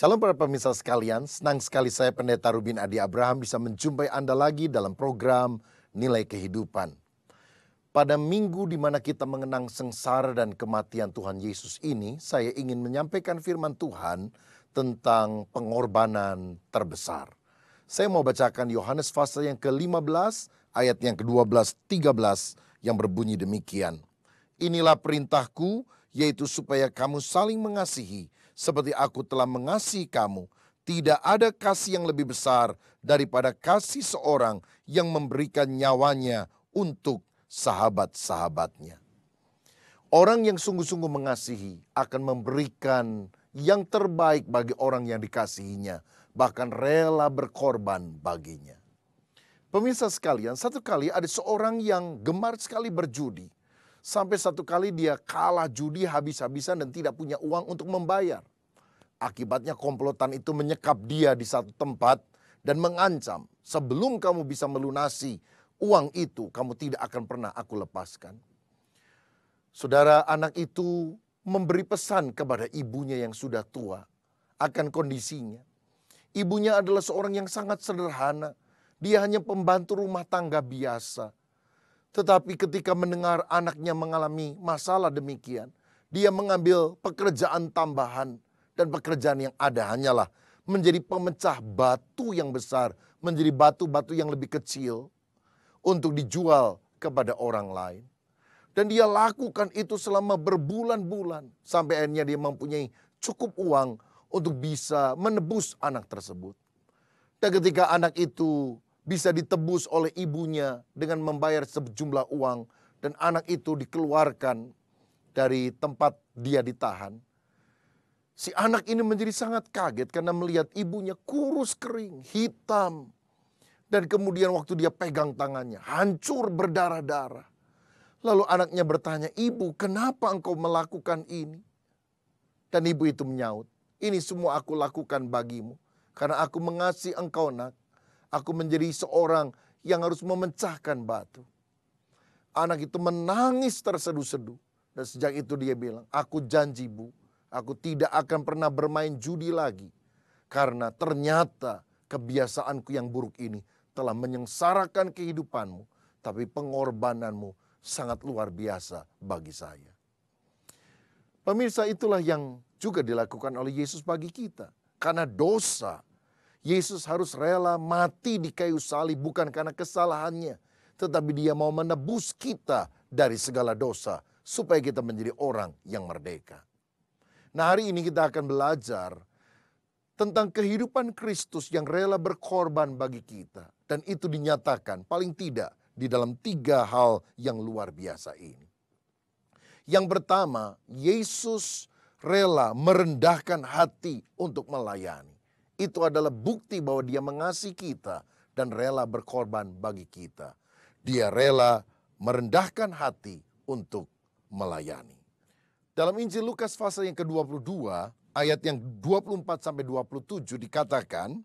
Shalom para pemirsa sekalian, senang sekali saya Pendeta Rubin Adi Abraham bisa menjumpai Anda lagi dalam program Nilai Kehidupan. Pada minggu di mana kita mengenang sengsara dan kematian Tuhan Yesus ini, saya ingin menyampaikan firman Tuhan tentang pengorbanan terbesar. Saya mau bacakan Yohanes pasal yang ke-15 ayat yang ke-12 13 yang berbunyi demikian. Inilah perintahku yaitu supaya kamu saling mengasihi seperti aku telah mengasihi kamu. Tidak ada kasih yang lebih besar daripada kasih seorang yang memberikan nyawanya untuk sahabat-sahabatnya. Orang yang sungguh-sungguh mengasihi akan memberikan yang terbaik bagi orang yang dikasihinya, bahkan rela berkorban baginya. Pemirsa sekalian, satu kali ada seorang yang gemar sekali berjudi. Sampai satu kali dia kalah judi habis-habisan dan tidak punya uang untuk membayar. Akibatnya komplotan itu menyekap dia di satu tempat dan mengancam. Sebelum kamu bisa melunasi uang itu, kamu tidak akan pernah aku lepaskan. Saudara anak itu memberi pesan kepada ibunya yang sudah tua akan kondisinya. Ibunya adalah seorang yang sangat sederhana. Dia hanya pembantu rumah tangga biasa. Tetapi ketika mendengar anaknya mengalami masalah demikian, dia mengambil pekerjaan tambahan dan pekerjaan yang ada hanyalah menjadi pemecah batu yang besar, menjadi batu-batu yang lebih kecil untuk dijual kepada orang lain. Dan dia lakukan itu selama berbulan-bulan sampai akhirnya dia mempunyai cukup uang untuk bisa menebus anak tersebut. Dan ketika anak itu bisa ditebus oleh ibunya dengan membayar sejumlah uang dan anak itu dikeluarkan dari tempat dia ditahan. Si anak ini menjadi sangat kaget karena melihat ibunya kurus kering, hitam. Dan kemudian waktu dia pegang tangannya, hancur berdarah-darah. Lalu anaknya bertanya, ibu kenapa engkau melakukan ini? Dan ibu itu menyaut, ini semua aku lakukan bagimu. Karena aku mengasihi engkau nak, Aku menjadi seorang yang harus memecahkan batu. Anak itu menangis terseduh-seduh. Dan sejak itu dia bilang, aku janji bu, aku tidak akan pernah bermain judi lagi. Karena ternyata kebiasaanku yang buruk ini telah menyengsarakan kehidupanmu. Tapi pengorbananmu sangat luar biasa bagi saya. Pemirsa itulah yang juga dilakukan oleh Yesus bagi kita. Karena dosa Yesus harus rela mati di kayu salib bukan karena kesalahannya, tetapi dia mau menebus kita dari segala dosa supaya kita menjadi orang yang merdeka. Nah, hari ini kita akan belajar tentang kehidupan Kristus yang rela berkorban bagi kita dan itu dinyatakan paling tidak di dalam tiga hal yang luar biasa ini. Yang pertama, Yesus rela merendahkan hati untuk melayani. Itu adalah bukti bahwa dia mengasihi kita dan rela berkorban bagi kita. Dia rela merendahkan hati untuk melayani. Dalam Injil Lukas pasal yang ke-22 ayat yang 24 sampai 27 dikatakan,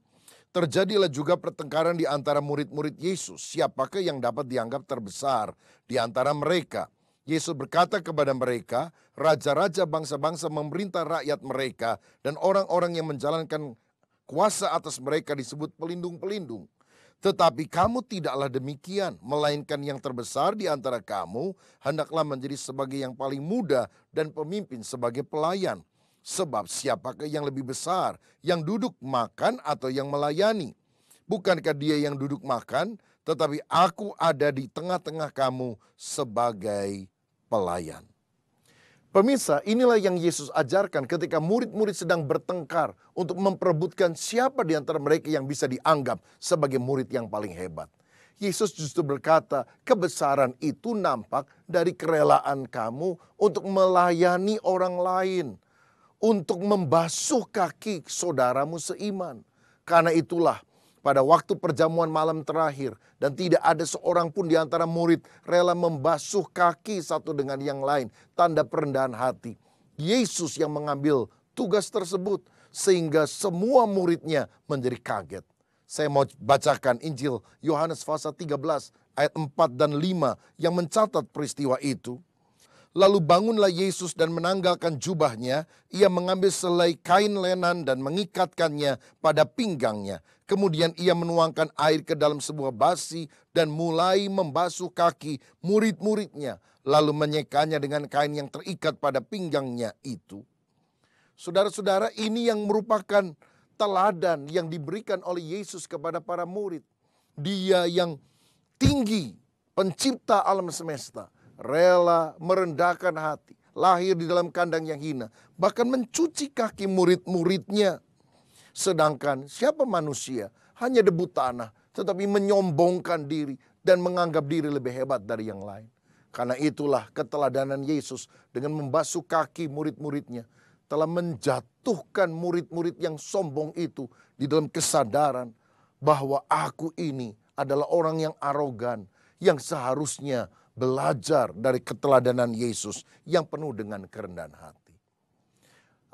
terjadilah juga pertengkaran di antara murid-murid Yesus, siapakah yang dapat dianggap terbesar di antara mereka. Yesus berkata kepada mereka, raja-raja bangsa-bangsa memerintah rakyat mereka dan orang-orang yang menjalankan kuasa atas mereka disebut pelindung-pelindung. Tetapi kamu tidaklah demikian, melainkan yang terbesar di antara kamu hendaklah menjadi sebagai yang paling muda dan pemimpin sebagai pelayan. Sebab siapakah yang lebih besar, yang duduk makan atau yang melayani? Bukankah dia yang duduk makan, tetapi aku ada di tengah-tengah kamu sebagai pelayan. Pemirsa, inilah yang Yesus ajarkan ketika murid-murid sedang bertengkar untuk memperebutkan siapa di antara mereka yang bisa dianggap sebagai murid yang paling hebat. Yesus justru berkata, kebesaran itu nampak dari kerelaan kamu untuk melayani orang lain, untuk membasuh kaki saudaramu seiman. Karena itulah pada waktu perjamuan malam terakhir dan tidak ada seorang pun di antara murid rela membasuh kaki satu dengan yang lain tanda perendahan hati. Yesus yang mengambil tugas tersebut sehingga semua muridnya menjadi kaget. Saya mau bacakan Injil Yohanes pasal 13 ayat 4 dan 5 yang mencatat peristiwa itu. Lalu bangunlah Yesus dan menanggalkan jubahnya. Ia mengambil selai kain lenan dan mengikatkannya pada pinggangnya. Kemudian ia menuangkan air ke dalam sebuah basi dan mulai membasuh kaki murid-muridnya, lalu menyekanya dengan kain yang terikat pada pinggangnya itu. Saudara-saudara, ini yang merupakan teladan yang diberikan oleh Yesus kepada para murid. Dia yang tinggi, pencipta alam semesta, rela merendahkan hati, lahir di dalam kandang yang hina, bahkan mencuci kaki murid-muridnya Sedangkan siapa manusia? Hanya debu tanah, tetapi menyombongkan diri dan menganggap diri lebih hebat dari yang lain. Karena itulah keteladanan Yesus dengan membasuh kaki murid-muridnya telah menjatuhkan murid-murid yang sombong itu di dalam kesadaran bahwa aku ini adalah orang yang arogan yang seharusnya belajar dari keteladanan Yesus yang penuh dengan kerendahan hati.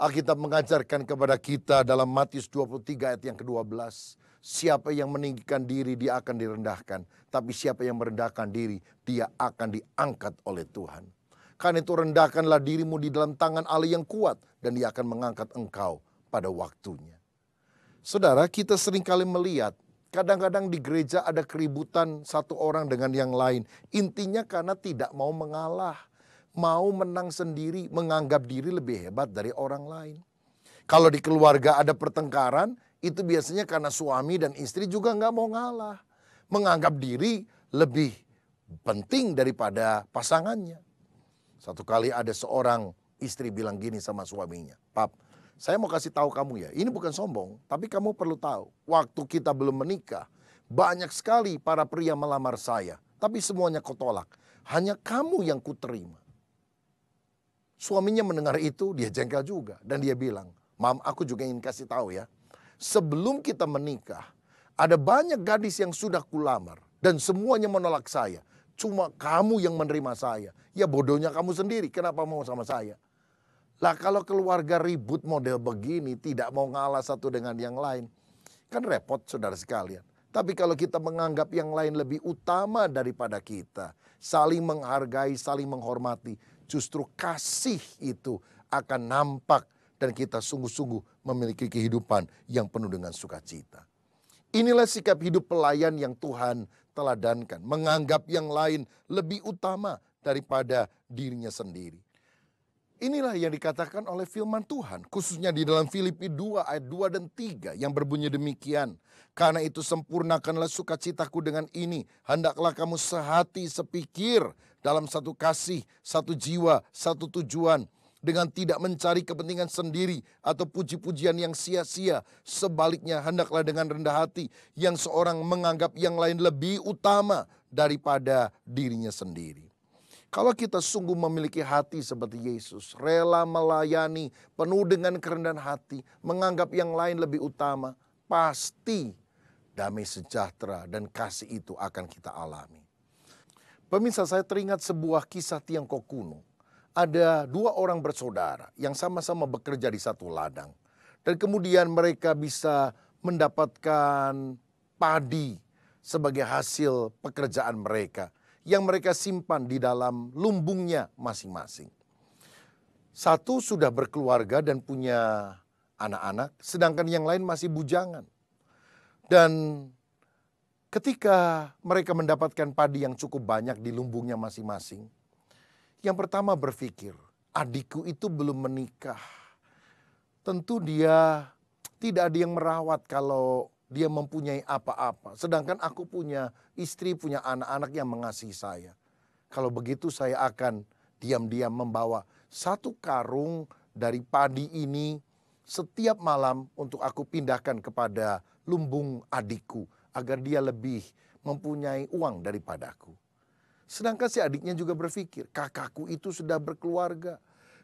Alkitab mengajarkan kepada kita dalam Matius 23 ayat yang ke-12. Siapa yang meninggikan diri dia akan direndahkan. Tapi siapa yang merendahkan diri dia akan diangkat oleh Tuhan. Karena itu rendahkanlah dirimu di dalam tangan Allah yang kuat. Dan dia akan mengangkat engkau pada waktunya. Saudara kita seringkali melihat Kadang-kadang di gereja ada keributan satu orang dengan yang lain. Intinya karena tidak mau mengalah mau menang sendiri, menganggap diri lebih hebat dari orang lain. Kalau di keluarga ada pertengkaran, itu biasanya karena suami dan istri juga nggak mau ngalah. Menganggap diri lebih penting daripada pasangannya. Satu kali ada seorang istri bilang gini sama suaminya, Pap, saya mau kasih tahu kamu ya, ini bukan sombong, tapi kamu perlu tahu, waktu kita belum menikah, banyak sekali para pria melamar saya, tapi semuanya kau Hanya kamu yang kuterima. Suaminya mendengar itu, dia jengkel juga. Dan dia bilang, Mam, aku juga ingin kasih tahu ya. Sebelum kita menikah, ada banyak gadis yang sudah kulamar. Dan semuanya menolak saya. Cuma kamu yang menerima saya. Ya bodohnya kamu sendiri, kenapa mau sama saya? Lah kalau keluarga ribut model begini, tidak mau ngalah satu dengan yang lain. Kan repot saudara sekalian. Tapi kalau kita menganggap yang lain lebih utama daripada kita, saling menghargai, saling menghormati, justru kasih itu akan nampak dan kita sungguh-sungguh memiliki kehidupan yang penuh dengan sukacita. Inilah sikap hidup pelayan yang Tuhan teladankan, menganggap yang lain lebih utama daripada dirinya sendiri. Inilah yang dikatakan oleh firman Tuhan, khususnya di dalam Filipi 2 ayat 2 dan 3 yang berbunyi demikian. Karena itu sempurnakanlah sukacitaku dengan ini, hendaklah kamu sehati sepikir dalam satu kasih, satu jiwa, satu tujuan dengan tidak mencari kepentingan sendiri atau puji-pujian yang sia-sia. Sebaliknya, hendaklah dengan rendah hati yang seorang menganggap yang lain lebih utama daripada dirinya sendiri. Kalau kita sungguh memiliki hati seperti Yesus, rela melayani, penuh dengan kerendahan hati, menganggap yang lain lebih utama, pasti damai sejahtera dan kasih itu akan kita alami. Pemirsa saya teringat sebuah kisah Tiongkok kuno. Ada dua orang bersaudara yang sama-sama bekerja di satu ladang. Dan kemudian mereka bisa mendapatkan padi sebagai hasil pekerjaan mereka yang mereka simpan di dalam lumbungnya masing-masing. Satu sudah berkeluarga dan punya anak-anak, sedangkan yang lain masih bujangan. Dan ketika mereka mendapatkan padi yang cukup banyak di lumbungnya masing-masing, yang pertama berpikir, adikku itu belum menikah. Tentu dia tidak ada yang merawat kalau dia mempunyai apa-apa. Sedangkan aku punya istri, punya anak-anak yang mengasihi saya. Kalau begitu saya akan diam-diam membawa satu karung dari padi ini setiap malam untuk aku pindahkan kepada lumbung adikku agar dia lebih mempunyai uang daripadaku. Sedangkan si adiknya juga berpikir, kakakku itu sudah berkeluarga.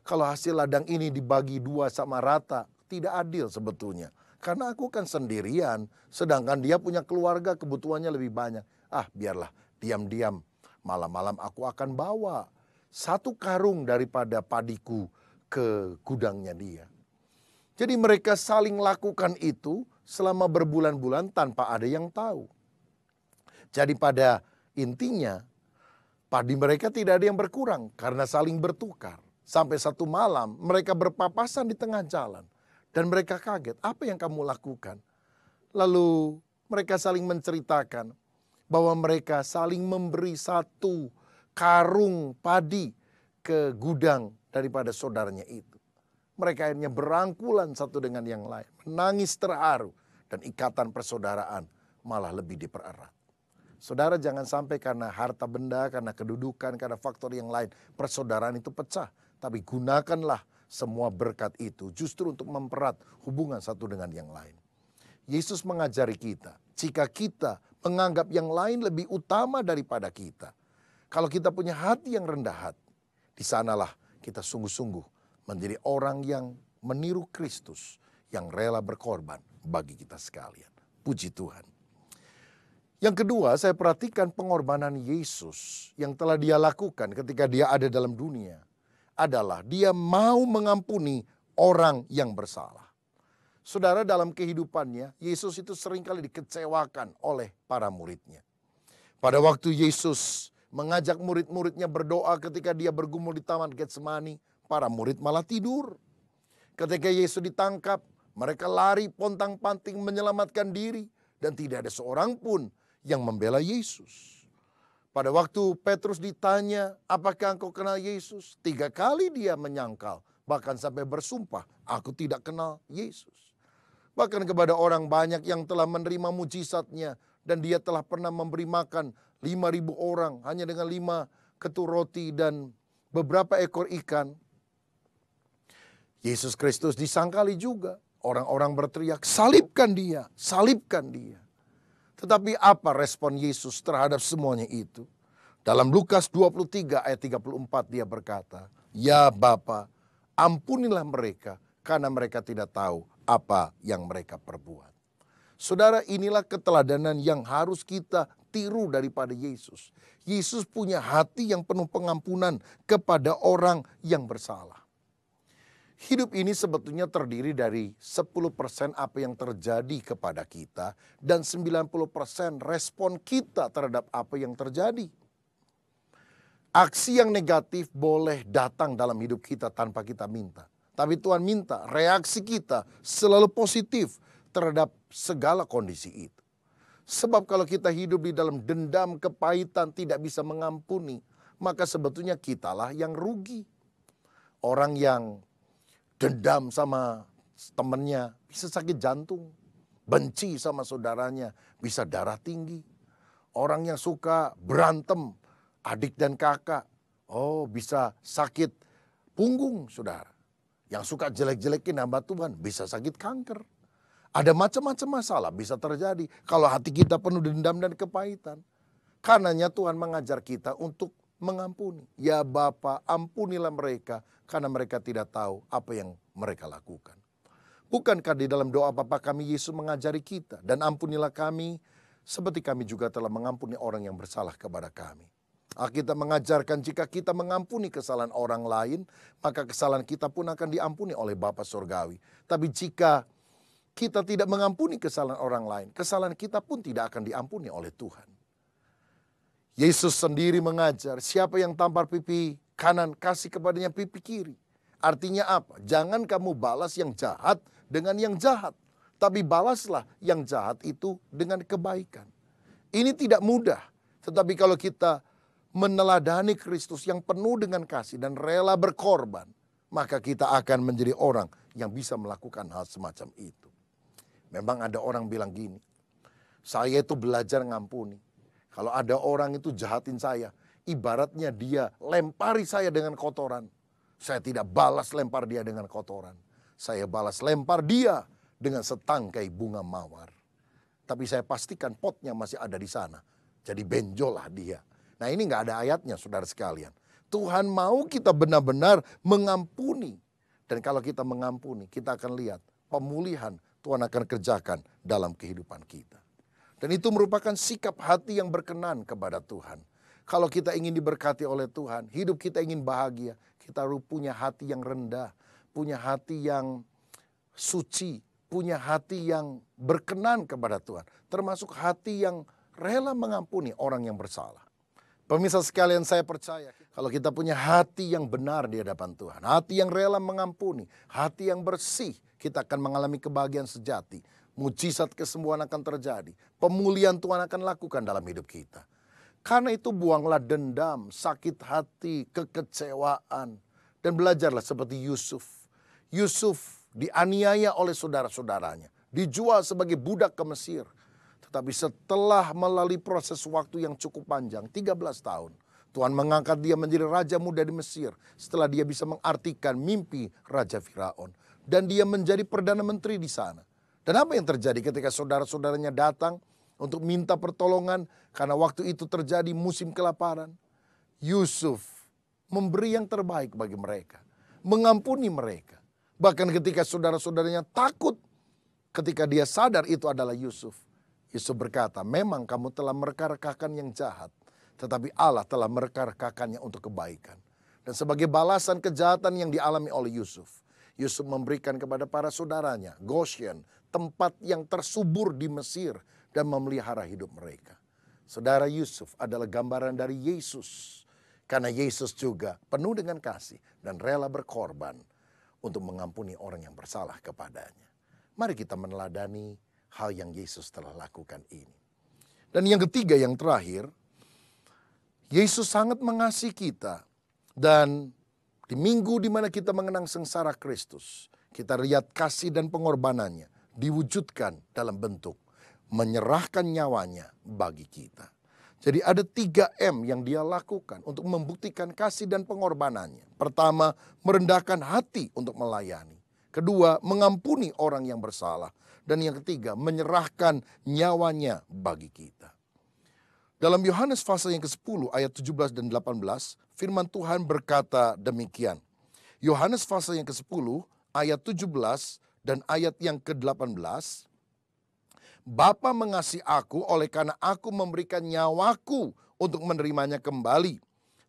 Kalau hasil ladang ini dibagi dua sama rata, tidak adil sebetulnya. Karena aku kan sendirian, sedangkan dia punya keluarga kebutuhannya lebih banyak. Ah biarlah, diam-diam. Malam-malam aku akan bawa satu karung daripada padiku ke gudangnya dia. Jadi mereka saling lakukan itu selama berbulan-bulan tanpa ada yang tahu. Jadi pada intinya padi mereka tidak ada yang berkurang karena saling bertukar. Sampai satu malam mereka berpapasan di tengah jalan dan mereka kaget, apa yang kamu lakukan? Lalu mereka saling menceritakan bahwa mereka saling memberi satu karung padi ke gudang daripada saudaranya itu. Mereka akhirnya berangkulan satu dengan yang lain. Menangis terharu. Dan ikatan persaudaraan malah lebih dipererat. Saudara jangan sampai karena harta benda, karena kedudukan, karena faktor yang lain. Persaudaraan itu pecah. Tapi gunakanlah semua berkat itu justru untuk mempererat hubungan satu dengan yang lain. Yesus mengajari kita, jika kita menganggap yang lain lebih utama daripada kita, kalau kita punya hati yang rendah hati, di sanalah kita sungguh-sungguh menjadi orang yang meniru Kristus yang rela berkorban bagi kita sekalian. Puji Tuhan. Yang kedua, saya perhatikan pengorbanan Yesus yang telah dia lakukan ketika dia ada dalam dunia adalah dia mau mengampuni orang yang bersalah. Saudara dalam kehidupannya, Yesus itu seringkali dikecewakan oleh para muridnya. Pada waktu Yesus mengajak murid-muridnya berdoa ketika dia bergumul di taman Getsemani, para murid malah tidur. Ketika Yesus ditangkap, mereka lari pontang-panting menyelamatkan diri dan tidak ada seorang pun yang membela Yesus. Pada waktu Petrus ditanya, apakah engkau kenal Yesus? Tiga kali dia menyangkal, bahkan sampai bersumpah, aku tidak kenal Yesus. Bahkan kepada orang banyak yang telah menerima mujizatnya dan dia telah pernah memberi makan lima ribu orang hanya dengan lima ketu roti dan beberapa ekor ikan. Yesus Kristus disangkali juga. Orang-orang berteriak, salibkan dia, salibkan dia. Tetapi apa respon Yesus terhadap semuanya itu? Dalam Lukas 23 ayat 34 dia berkata, Ya Bapa, ampunilah mereka karena mereka tidak tahu apa yang mereka perbuat. Saudara inilah keteladanan yang harus kita tiru daripada Yesus. Yesus punya hati yang penuh pengampunan kepada orang yang bersalah. Hidup ini sebetulnya terdiri dari 10% apa yang terjadi kepada kita dan 90% respon kita terhadap apa yang terjadi. Aksi yang negatif boleh datang dalam hidup kita tanpa kita minta. Tapi Tuhan minta reaksi kita selalu positif terhadap segala kondisi itu. Sebab kalau kita hidup di dalam dendam, kepahitan, tidak bisa mengampuni, maka sebetulnya kitalah yang rugi. Orang yang dendam sama temennya, bisa sakit jantung, benci sama saudaranya, bisa darah tinggi. Orang yang suka berantem, adik dan kakak, oh bisa sakit punggung saudara. Yang suka jelek-jelekin hamba Tuhan bisa sakit kanker. Ada macam-macam masalah bisa terjadi kalau hati kita penuh dendam dan kepahitan. Karenanya Tuhan mengajar kita untuk mengampuni. Ya Bapa, ampunilah mereka karena mereka tidak tahu apa yang mereka lakukan. Bukankah di dalam doa Bapa kami Yesus mengajari kita dan ampunilah kami seperti kami juga telah mengampuni orang yang bersalah kepada kami. Ah, kita mengajarkan jika kita mengampuni kesalahan orang lain, maka kesalahan kita pun akan diampuni oleh Bapa Surgawi. Tapi jika kita tidak mengampuni kesalahan orang lain, kesalahan kita pun tidak akan diampuni oleh Tuhan. Yesus sendiri mengajar, siapa yang tampar pipi kanan, kasih kepadanya pipi kiri. Artinya apa? Jangan kamu balas yang jahat dengan yang jahat. Tapi balaslah yang jahat itu dengan kebaikan. Ini tidak mudah. Tetapi kalau kita meneladani Kristus yang penuh dengan kasih dan rela berkorban. Maka kita akan menjadi orang yang bisa melakukan hal semacam itu. Memang ada orang bilang gini. Saya itu belajar ngampuni. Kalau ada orang itu jahatin saya, ibaratnya dia lempari saya dengan kotoran. Saya tidak balas lempar dia dengan kotoran. Saya balas lempar dia dengan setangkai bunga mawar. Tapi saya pastikan potnya masih ada di sana. Jadi benjolah dia. Nah ini nggak ada ayatnya saudara sekalian. Tuhan mau kita benar-benar mengampuni. Dan kalau kita mengampuni, kita akan lihat pemulihan Tuhan akan kerjakan dalam kehidupan kita. Dan itu merupakan sikap hati yang berkenan kepada Tuhan. Kalau kita ingin diberkati oleh Tuhan, hidup kita ingin bahagia, kita harus punya hati yang rendah, punya hati yang suci, punya hati yang berkenan kepada Tuhan, termasuk hati yang rela mengampuni orang yang bersalah. Pemirsa sekalian saya percaya kalau kita punya hati yang benar di hadapan Tuhan. Hati yang rela mengampuni. Hati yang bersih. Kita akan mengalami kebahagiaan sejati. Mujizat kesembuhan akan terjadi. Pemulihan Tuhan akan lakukan dalam hidup kita. Karena itu buanglah dendam, sakit hati, kekecewaan. Dan belajarlah seperti Yusuf. Yusuf dianiaya oleh saudara-saudaranya. Dijual sebagai budak ke Mesir. Tetapi setelah melalui proses waktu yang cukup panjang, 13 tahun. Tuhan mengangkat dia menjadi raja muda di Mesir setelah dia bisa mengartikan mimpi Raja Firaun. Dan dia menjadi perdana menteri di sana. Dan apa yang terjadi ketika saudara-saudaranya datang untuk minta pertolongan karena waktu itu terjadi musim kelaparan? Yusuf memberi yang terbaik bagi mereka, mengampuni mereka. Bahkan ketika saudara-saudaranya takut, ketika dia sadar itu adalah Yusuf. Yusuf berkata, memang kamu telah merekarkakan yang jahat, tetapi Allah telah merekarkakannya untuk kebaikan. Dan sebagai balasan kejahatan yang dialami oleh Yusuf, Yusuf memberikan kepada para saudaranya, Goshen, tempat yang tersubur di Mesir dan memelihara hidup mereka. Saudara Yusuf adalah gambaran dari Yesus. Karena Yesus juga penuh dengan kasih dan rela berkorban untuk mengampuni orang yang bersalah kepadanya. Mari kita meneladani hal yang Yesus telah lakukan ini. Dan yang ketiga, yang terakhir, Yesus sangat mengasihi kita. Dan di minggu dimana kita mengenang sengsara Kristus, kita lihat kasih dan pengorbanannya diwujudkan dalam bentuk menyerahkan nyawanya bagi kita. Jadi ada tiga M yang dia lakukan untuk membuktikan kasih dan pengorbanannya. Pertama, merendahkan hati untuk melayani. Kedua, mengampuni orang yang bersalah. Dan yang ketiga, menyerahkan nyawanya bagi kita. Dalam Yohanes pasal yang ke-10 ayat 17 dan 18, firman Tuhan berkata demikian. Yohanes pasal yang ke-10 ayat 17 dan ayat yang ke-18. Bapa mengasihi aku oleh karena aku memberikan nyawaku untuk menerimanya kembali.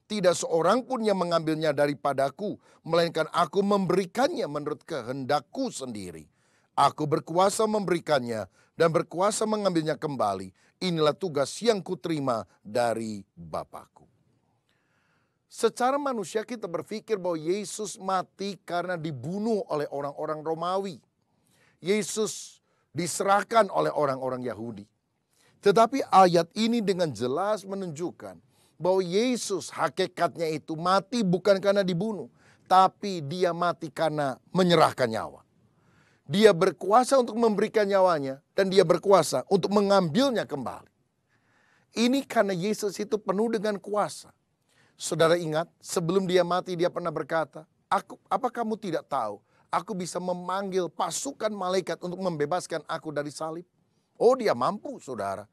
Tidak seorang pun yang mengambilnya daripadaku, melainkan aku memberikannya menurut kehendakku sendiri. Aku berkuasa memberikannya dan berkuasa mengambilnya kembali. Inilah tugas yang kuterima dari Bapakku. Secara manusia kita berpikir bahwa Yesus mati karena dibunuh oleh orang-orang Romawi. Yesus diserahkan oleh orang-orang Yahudi. Tetapi ayat ini dengan jelas menunjukkan bahwa Yesus hakikatnya itu mati bukan karena dibunuh, tapi dia mati karena menyerahkan nyawa. Dia berkuasa untuk memberikan nyawanya dan dia berkuasa untuk mengambilnya kembali. Ini karena Yesus itu penuh dengan kuasa. Saudara ingat, sebelum dia mati dia pernah berkata, "Aku apa kamu tidak tahu aku bisa memanggil pasukan malaikat untuk membebaskan aku dari salib. Oh dia mampu saudara.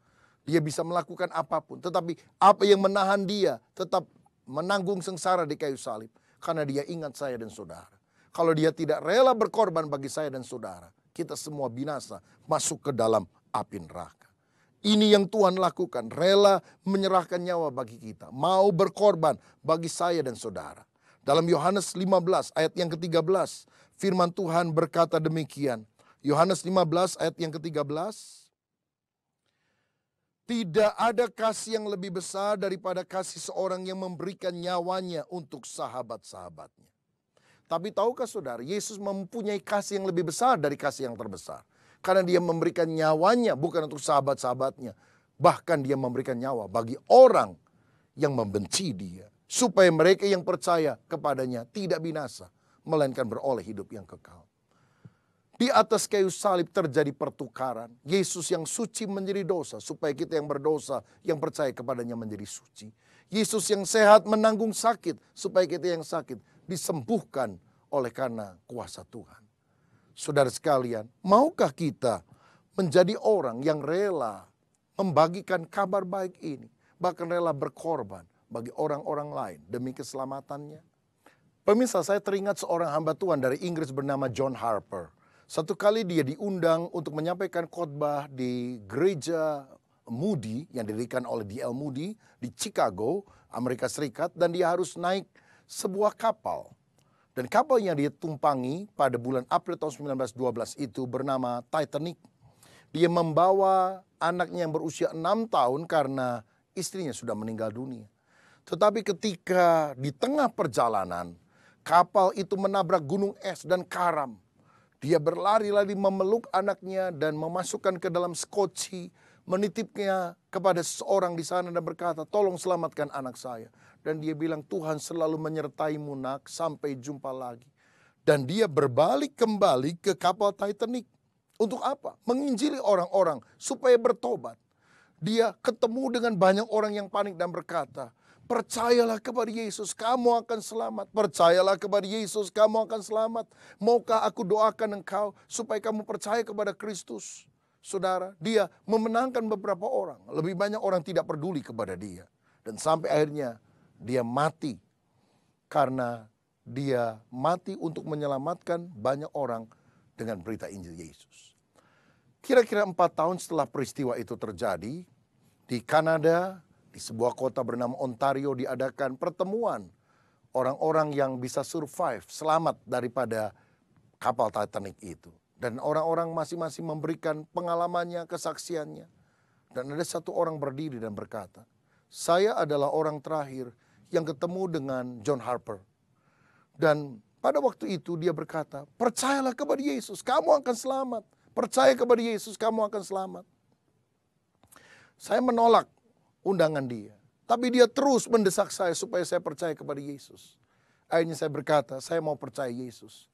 Dia bisa melakukan apapun. Tetapi apa yang menahan dia tetap menanggung sengsara di kayu salib. Karena dia ingat saya dan saudara. Kalau dia tidak rela berkorban bagi saya dan saudara. Kita semua binasa masuk ke dalam api neraka. Ini yang Tuhan lakukan. Rela menyerahkan nyawa bagi kita. Mau berkorban bagi saya dan saudara. Dalam Yohanes 15 ayat yang ke-13. Firman Tuhan berkata demikian. Yohanes 15 ayat yang ke-13. Tidak ada kasih yang lebih besar daripada kasih seorang yang memberikan nyawanya untuk sahabat-sahabatnya. Tapi tahukah saudara, Yesus mempunyai kasih yang lebih besar dari kasih yang terbesar. Karena dia memberikan nyawanya bukan untuk sahabat-sahabatnya. Bahkan dia memberikan nyawa bagi orang yang membenci dia. Supaya mereka yang percaya kepadanya tidak binasa melainkan beroleh hidup yang kekal. Di atas kayu salib terjadi pertukaran. Yesus yang suci menjadi dosa supaya kita yang berdosa yang percaya kepadanya menjadi suci. Yesus yang sehat menanggung sakit supaya kita yang sakit disembuhkan oleh karena kuasa Tuhan. Saudara sekalian, maukah kita menjadi orang yang rela membagikan kabar baik ini, bahkan rela berkorban bagi orang-orang lain demi keselamatannya? Pemirsa saya teringat seorang hamba Tuhan dari Inggris bernama John Harper. Satu kali dia diundang untuk menyampaikan khotbah di gereja Moody yang didirikan oleh D.L. Moody di Chicago, Amerika Serikat dan dia harus naik sebuah kapal. Dan kapal yang dia tumpangi pada bulan April tahun 1912 itu bernama Titanic. Dia membawa anaknya yang berusia enam tahun karena istrinya sudah meninggal dunia. Tetapi ketika di tengah perjalanan Kapal itu menabrak gunung es dan karam. Dia berlari-lari memeluk anaknya dan memasukkan ke dalam skoci, menitipnya kepada seorang di sana dan berkata, "Tolong selamatkan anak saya." Dan dia bilang, "Tuhan selalu menyertai munak sampai jumpa lagi." Dan dia berbalik kembali ke kapal Titanic. Untuk apa? Menginjili orang-orang supaya bertobat. Dia ketemu dengan banyak orang yang panik dan berkata, Percayalah kepada Yesus, kamu akan selamat. Percayalah kepada Yesus, kamu akan selamat. Maukah aku doakan engkau supaya kamu percaya kepada Kristus? Saudara, dia memenangkan beberapa orang. Lebih banyak orang tidak peduli kepada dia. Dan sampai akhirnya dia mati. Karena dia mati untuk menyelamatkan banyak orang dengan berita Injil Yesus. Kira-kira empat tahun setelah peristiwa itu terjadi, di Kanada di sebuah kota bernama Ontario diadakan pertemuan orang-orang yang bisa survive, selamat daripada kapal Titanic itu. Dan orang-orang masing-masing memberikan pengalamannya, kesaksiannya. Dan ada satu orang berdiri dan berkata, saya adalah orang terakhir yang ketemu dengan John Harper. Dan pada waktu itu dia berkata, percayalah kepada Yesus, kamu akan selamat. Percaya kepada Yesus, kamu akan selamat. Saya menolak undangan dia. Tapi dia terus mendesak saya supaya saya percaya kepada Yesus. Akhirnya saya berkata, saya mau percaya Yesus.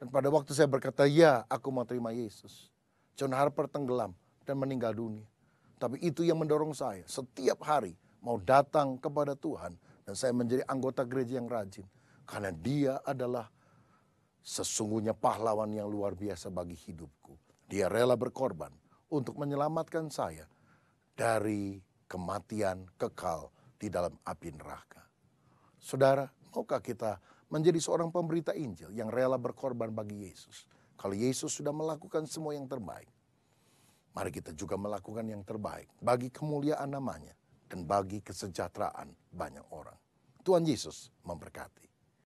Dan pada waktu saya berkata, ya aku mau terima Yesus. John Harper tenggelam dan meninggal dunia. Tapi itu yang mendorong saya setiap hari mau datang kepada Tuhan. Dan saya menjadi anggota gereja yang rajin. Karena dia adalah sesungguhnya pahlawan yang luar biasa bagi hidupku. Dia rela berkorban untuk menyelamatkan saya dari kematian kekal di dalam api neraka. Saudara, maukah kita menjadi seorang pemberita Injil yang rela berkorban bagi Yesus? Kalau Yesus sudah melakukan semua yang terbaik, mari kita juga melakukan yang terbaik bagi kemuliaan namanya dan bagi kesejahteraan banyak orang. Tuhan Yesus memberkati.